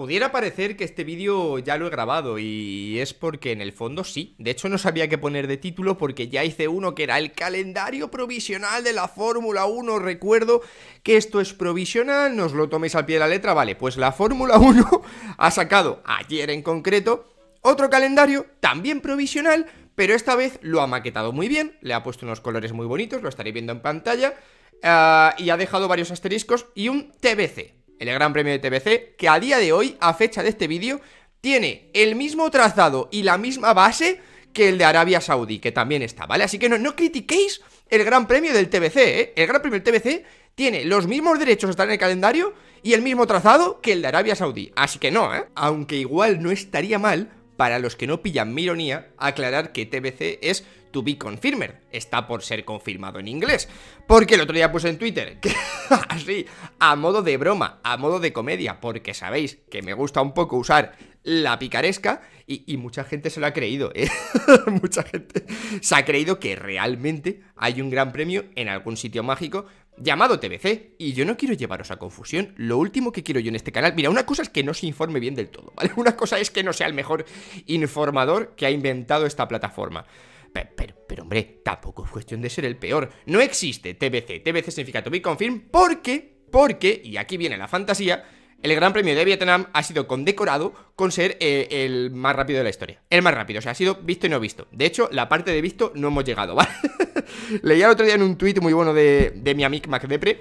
Pudiera parecer que este vídeo ya lo he grabado y es porque en el fondo sí. De hecho no sabía qué poner de título porque ya hice uno que era el calendario provisional de la Fórmula 1. Recuerdo que esto es provisional, nos lo toméis al pie de la letra. Vale, pues la Fórmula 1 ha sacado ayer en concreto otro calendario también provisional, pero esta vez lo ha maquetado muy bien, le ha puesto unos colores muy bonitos, lo estaréis viendo en pantalla. Eh, y ha dejado varios asteriscos y un TBC, el Gran Premio de TBC, que a día de hoy, a fecha de este vídeo, tiene el mismo trazado y la misma base que el de Arabia Saudí, que también está, ¿vale? Así que no, no critiquéis el Gran Premio del TBC, ¿eh? El Gran Premio del TBC tiene los mismos derechos a estar en el calendario y el mismo trazado que el de Arabia Saudí. Así que no, ¿eh? Aunque igual no estaría mal, para los que no pillan mi ironía, aclarar que TBC es to be confirmed. Está por ser confirmado en inglés. Porque el otro día puse en Twitter que así, a modo de broma, a modo de comedia, porque sabéis que me gusta un poco usar la picaresca y, y mucha gente se lo ha creído. ¿eh? mucha gente se ha creído que realmente hay un gran premio en algún sitio mágico llamado TBC. Y yo no quiero llevaros a confusión. Lo último que quiero yo en este canal, mira, una cosa es que no se informe bien del todo, ¿vale? Una cosa es que no sea el mejor informador que ha inventado esta plataforma. Pero, hombre, tampoco es cuestión de ser el peor. No existe TBC. TBC significa To Be Confirmed porque, porque, y aquí viene la fantasía, el Gran Premio de Vietnam ha sido condecorado con ser eh, el más rápido de la historia. El más rápido, o sea, ha sido visto y no visto. De hecho, la parte de visto no hemos llegado, ¿vale? Leía el otro día en un tuit muy bueno de, de mi amigo MacDepre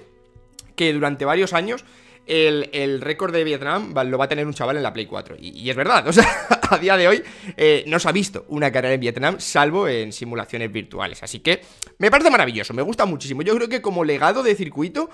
que durante varios años el, récord de Vietnam lo va a tener un chaval en la Play 4. Y, es verdad, o sea, a día de hoy eh, no se ha visto una carrera en Vietnam, salvo en simulaciones virtuales. Así que me parece maravilloso, me gusta muchísimo. Yo creo que como legado de circuito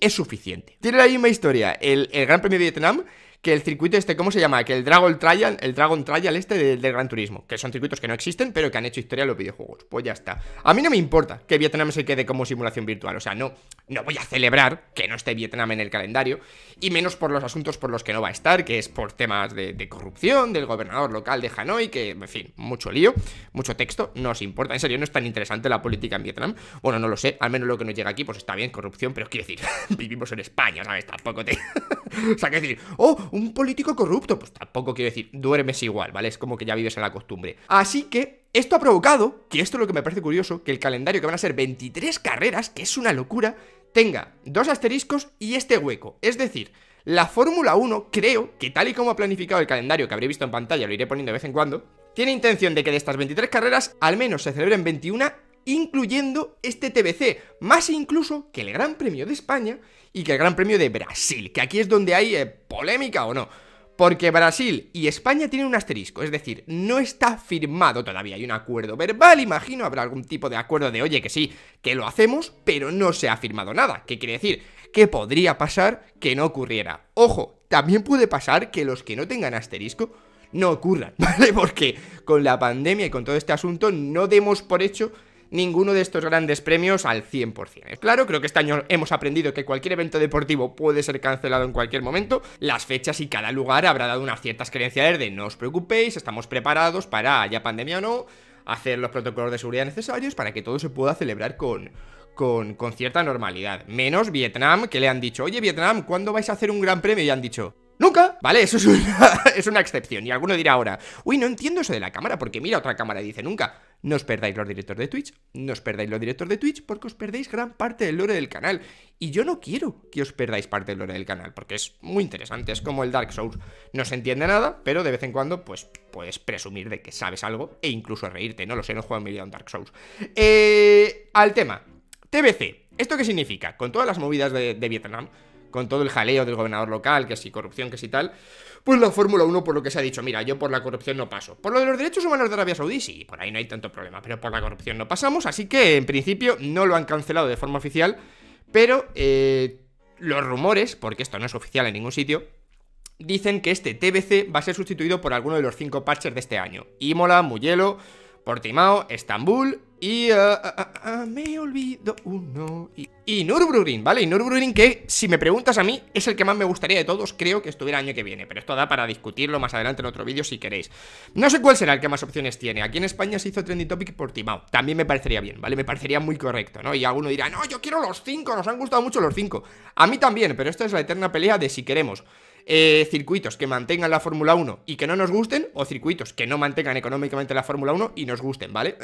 es suficiente. Tiene la misma historia el, el Gran Premio de Vietnam que el circuito este, ¿cómo se llama? Que el Dragon Trial, el Dragon Trial este del Gran Turismo, que son circuitos que no existen, pero que han hecho historia en los videojuegos. Pues ya está. A mí no me importa que Vietnam se quede como simulación virtual, o sea, no, no voy a celebrar que no esté Vietnam en el calendario, y menos por los asuntos por los que no va a estar, que es por temas de, de corrupción, del gobernador local de Hanoi, que, en fin, mucho lío, mucho texto, no os importa, en serio, no es tan interesante la política en Vietnam. Bueno, no lo sé, al menos lo que nos llega aquí, pues está bien, corrupción, pero quiero decir, vivimos en España, ¿sabes? Tampoco te... o sea, que decir, oh, un político corrupto, pues tampoco quiero decir, duermes igual, ¿vale? Es como que ya vives en la costumbre. Así que esto ha provocado, que esto es lo que me parece curioso, que el calendario que van a ser 23 carreras, que es una locura, tenga dos asteriscos y este hueco. Es decir, la Fórmula 1 creo que tal y como ha planificado el calendario que habré visto en pantalla, lo iré poniendo de vez en cuando, tiene intención de que de estas 23 carreras al menos se celebren 21 incluyendo este TBC, más incluso que el Gran Premio de España y que el Gran Premio de Brasil, que aquí es donde hay eh, polémica o no. Porque Brasil y España tienen un asterisco, es decir, no está firmado todavía. Hay un acuerdo verbal, imagino, habrá algún tipo de acuerdo de, oye, que sí, que lo hacemos, pero no se ha firmado nada. ¿Qué quiere decir? Que podría pasar que no ocurriera. Ojo, también puede pasar que los que no tengan asterisco no ocurran, ¿vale? Porque con la pandemia y con todo este asunto no demos por hecho ninguno de estos grandes premios al 100%. Claro, creo que este año hemos aprendido que cualquier evento deportivo puede ser cancelado en cualquier momento, las fechas y cada lugar habrá dado unas ciertas creencias de no os preocupéis, estamos preparados para, ya pandemia o no, hacer los protocolos de seguridad necesarios para que todo se pueda celebrar con, con, con cierta normalidad. Menos Vietnam, que le han dicho, oye Vietnam, ¿cuándo vais a hacer un gran premio? Y han dicho, Nunca, ¿vale? Eso es una, excepción. Y alguno dirá ahora, uy, no entiendo eso de la cámara, porque mira otra cámara y dice nunca. No os perdáis los directores de Twitch, no os perdáis los directores de Twitch porque os perdéis gran parte del lore del canal. Y yo no quiero que os perdáis parte del lore del canal porque es muy interesante, es como el Dark Souls. No se entiende nada, pero de vez en cuando pues puedes presumir de que sabes algo e incluso reírte, no lo sé, no juego en mi vida en Dark Souls. Eh, al tema, TBC, ¿esto qué significa? Con todas las movidas de Vietnam con todo el jaleo del gobernador local, que si corrupción, que si tal, pues la Fórmula 1 por lo que se ha dicho, mira, yo por la corrupción no paso. Por lo de los derechos humanos de Arabia Saudí, sí, por ahí no hay tanto problema, pero por la corrupción no pasamos, así que en principio no lo han cancelado de forma oficial, pero eh, los rumores, porque esto no es oficial en ningún sitio, dicen que este TBC va a ser sustituido por alguno de los cinco parches de este año. Imola, Mugello, Portimao, Estambul y uh, me olvido uno. Y, y ¿vale? Y que, si me preguntas a mí, es el que más me gustaría de todos. Creo que estuviera el año que viene. Pero esto da para discutirlo más adelante en otro vídeo si queréis. No sé cuál será el que más opciones tiene. Aquí en España se hizo Trending Topic por Timao. También me parecería bien, ¿vale? Me parecería muy correcto, ¿no? Y alguno dirá, no, yo quiero los cinco. Nos han gustado mucho los cinco. A mí también, pero esto es la eterna pelea de si queremos. circuitos que mantengan la Fórmula 1 y que no nos gusten, o circuitos que no mantengan económicamente la Fórmula 1 y nos gusten, ¿vale?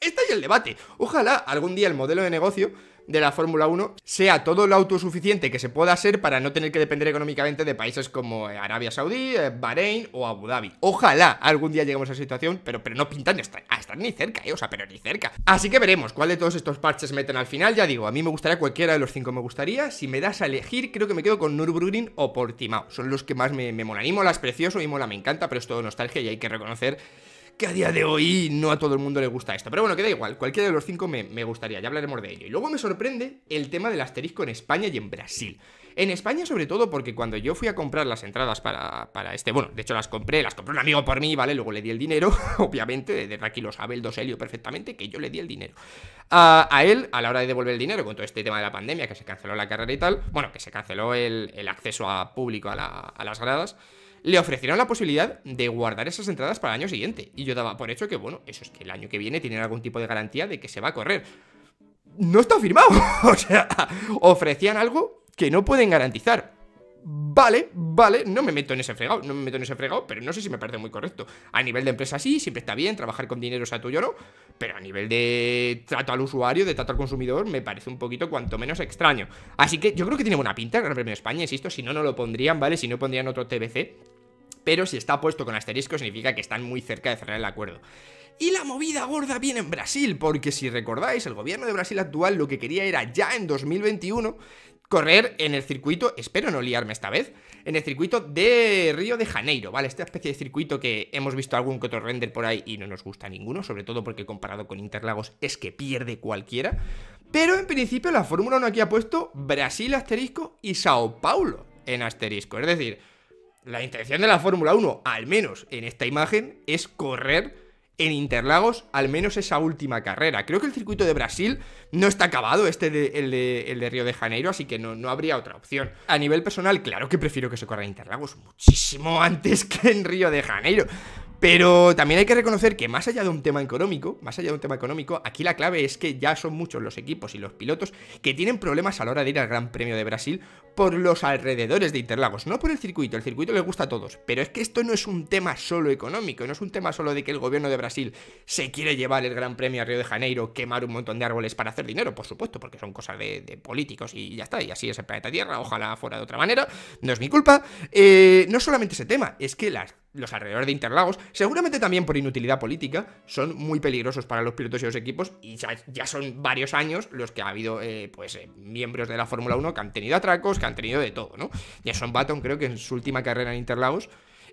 está es el debate. Ojalá algún día el modelo de negocio de la Fórmula 1 sea todo lo autosuficiente que se pueda ser para no tener que depender económicamente de países como eh, Arabia Saudí, eh, Bahrein o Abu Dhabi. Ojalá algún día lleguemos a esa situación, pero, pero no pintan está estar, ni cerca, eh, o sea, pero ni cerca. Así que veremos cuál de todos estos parches meten al final. Ya digo, a mí me gustaría cualquiera de los cinco me gustaría. Si me das a elegir, creo que me quedo con Nürburgring o Portimao. Son los que más me, me molan. Y es precioso y mola me encanta, pero es todo nostalgia y hay que reconocer que a día de hoy no a todo el mundo le gusta esto. Pero bueno, queda igual, cualquiera de los cinco me, gustaría, ya hablaremos de ello. Y luego me sorprende el tema del asterisco en España y en Brasil. En España sobre todo porque cuando yo fui a comprar las entradas para, para, este, bueno, de hecho las compré, las compró un amigo por mí, ¿vale? Luego le di el dinero, obviamente, de aquí lo sabe el Doselio perfectamente, que yo le di el dinero. A, a, él, a la hora de devolver el dinero, con todo este tema de la pandemia, que se canceló la carrera y tal, bueno, que se canceló el, el acceso a público a, la, a las gradas, le ofrecieron la posibilidad de guardar esas entradas para el año siguiente. Y yo daba por hecho que, bueno, eso es que el año que viene tienen algún tipo de garantía de que se va a correr. No está firmado. o sea, ofrecían algo que no pueden garantizar. Vale, vale, no me meto en ese fregado, no me meto en ese fregado, pero no sé si me parece muy correcto. A nivel de empresa sí, siempre está bien, trabajar con dinero sea tuyo o no, pero a nivel de trato al usuario, de trato al consumidor, me parece un poquito cuanto menos extraño. Así que yo creo que tiene buena pinta el Gran Premio de España, insisto, si no, no lo pondrían, ¿vale? Si no pondrían otro TBC, pero si está puesto con asterisco significa que están muy cerca de cerrar el acuerdo. Y la movida gorda viene en Brasil, porque si recordáis, el gobierno de Brasil actual lo que quería era ya en 2021 correr en el circuito, espero no liarme esta vez, en el circuito de Río de Janeiro, ¿vale? Esta especie de circuito que hemos visto algún que otro render por ahí y no nos gusta ninguno, sobre todo porque comparado con Interlagos es que pierde cualquiera. Pero en principio la Fórmula 1 aquí ha puesto Brasil asterisco y Sao Paulo en asterisco. Es decir, la intención de la Fórmula 1, al menos en esta imagen, es correr en Interlagos, al menos esa última carrera. Creo que el circuito de Brasil no está acabado, este el, de, Río de Janeiro, así que no, no habría otra opción. A nivel personal, claro que prefiero que se corra en Interlagos muchísimo antes que en Río de Janeiro. Pero también hay que reconocer que más allá de un tema económico, más allá de un tema económico, aquí la clave es que ya son muchos los equipos y los pilotos que tienen problemas a la hora de ir al Gran Premio de Brasil por los alrededores de Interlagos, no por el circuito, el circuito les gusta a todos, pero es que esto no es un tema solo económico, no es un tema solo de que el gobierno de Brasil se quiere llevar el Gran Premio a Río de Janeiro, quemar un montón de árboles para hacer dinero, por supuesto, porque son cosas de, políticos y ya está, y así es el planeta Tierra, ojalá fuera de otra manera, no es mi culpa. Eh, no solamente ese tema, es que las los alrededores de Interlagos, seguramente también por inutilidad política, son muy peligrosos para los pilotos y los equipos y ya, son varios años los que ha habido eh, pues eh, miembros de la Fórmula 1 que han tenido atracos, que han tenido de todo, ¿no? Jason Button creo que en su última carrera en Interlagos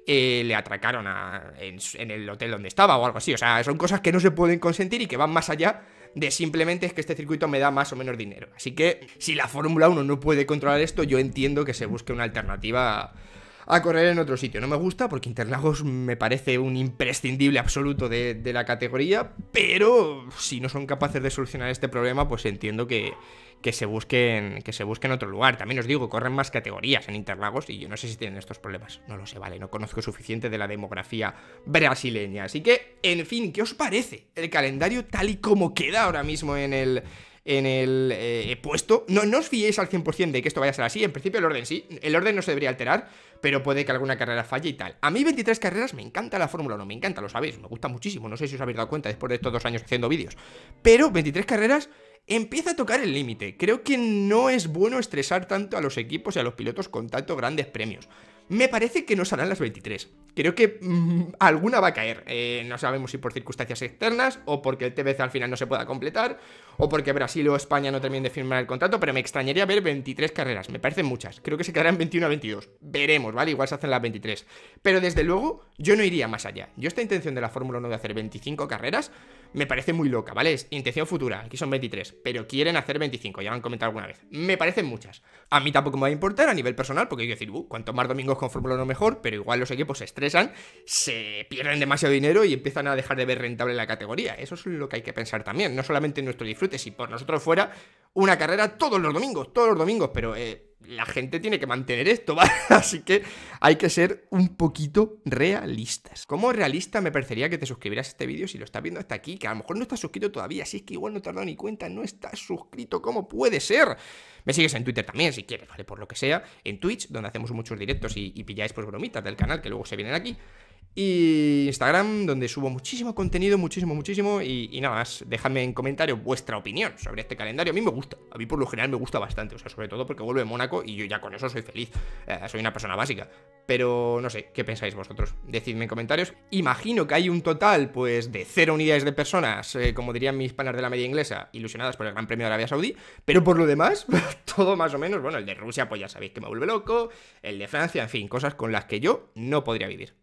eh, le atracaron a, en, el hotel donde estaba o algo así, o sea, son cosas que no se pueden consentir y que van más allá de simplemente es que este circuito me da más o menos dinero. Así que si la Fórmula 1 no puede controlar esto, yo entiendo que se busque una alternativa a correr en otro sitio. No me gusta porque Interlagos me parece un imprescindible absoluto de, la categoría, pero si no son capaces de solucionar este problema, pues entiendo que, que se busquen que se busquen otro lugar. También os digo, corren más categorías en Interlagos y yo no sé si tienen estos problemas. No lo sé, vale, no conozco suficiente de la demografía brasileña. Así que, en fin, ¿qué os parece el calendario tal y como queda ahora mismo en el en el eh, puesto. No, no os fiéis al 100% de que esto vaya a ser así. En principio el orden sí, el orden no se debería alterar, pero puede que alguna carrera falle y tal. A mí 23 carreras me encanta la Fórmula 1, me encanta, lo sabéis, me gusta muchísimo. No sé si os habéis dado cuenta después de estos dos años haciendo vídeos. Pero 23 carreras empieza a tocar el límite. Creo que no es bueno estresar tanto a los equipos y a los pilotos con tantos grandes premios. Me parece que no serán las 23. Creo que mm, alguna va a caer. Eh, no sabemos si por circunstancias externas, o porque el TBC al final no se pueda completar, o porque Brasil o España no terminen de firmar el contrato, pero me extrañaría ver 23 carreras. Me parecen muchas. Creo que se quedarán 21 a 22. Veremos, ¿vale? Igual se hacen las 23. Pero desde luego, yo no iría más allá. Yo esta intención de la Fórmula 1 de hacer 25 carreras me parece muy loca, ¿vale? Es intención futura, aquí son 23, pero quieren hacer 25, ya lo han comentado alguna vez. Me parecen muchas. A mí tampoco me va a importar a nivel personal, porque hay que decir, uh, cuanto más domingos con Fórmula 1 mejor, pero igual los equipos se estresan, se pierden demasiado dinero y empiezan a dejar de ver rentable la categoría. Eso es lo que hay que pensar también, no solamente en nuestro disfrute, si por nosotros fuera una carrera todos los domingos, todos los domingos, pero... Eh, la gente tiene que mantener esto, ¿vale? Así que hay que ser un poquito realistas. Como realista me parecería que te suscribieras a este vídeo si lo estás viendo hasta aquí, que a lo mejor no estás suscrito todavía, Así es que igual no te has dado ni cuenta, no estás suscrito, ¿cómo puede ser? Me sigues en Twitter también, si quieres, ¿vale? Por lo que sea, en Twitch, donde hacemos muchos directos y, y pilláis pues bromitas del canal que luego se vienen aquí y Instagram, donde subo muchísimo contenido, muchísimo, muchísimo. Y, nada más, dejadme en comentarios vuestra opinión sobre este calendario. A mí me gusta, a mí por lo general me gusta bastante, o sea, sobre todo porque vuelve Mónaco y yo ya con eso soy feliz. Eh, soy una persona básica. Pero no sé, ¿qué pensáis vosotros? Decidme en comentarios. Imagino que hay un total, pues, de cero unidades de personas, eh, como dirían mis panas de la media inglesa, ilusionadas por el Gran Premio de Arabia Saudí. Pero por lo demás, todo más o menos, bueno, el de Rusia, pues ya sabéis que me vuelve loco, el de Francia, en fin, cosas con las que yo no podría vivir.